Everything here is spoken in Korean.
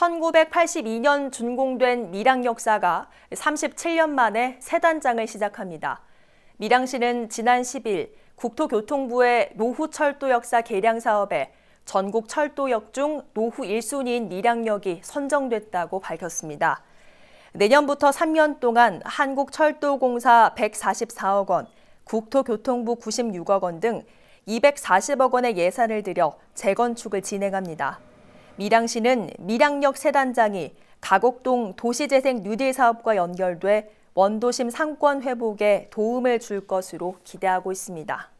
1982년 준공된 밀양 역사가 37년 만에 새 단장을 시작합니다. 밀양시는 지난 10일 국토교통부의 노후철도 역사 개량 사업에 전국 철도역 중 노후 1순위인 밀양역이 선정됐다고 밝혔습니다. 내년부터 3년 동안 한국철도공사 144억 원, 국토교통부 96억 원 등 240억 원의 예산을 들여 재건축을 진행합니다. 밀양시는 밀양역 세단장이 가곡동 도시재생 뉴딜 사업과 연결돼 원도심 상권 회복에 도움을 줄 것으로 기대하고 있습니다.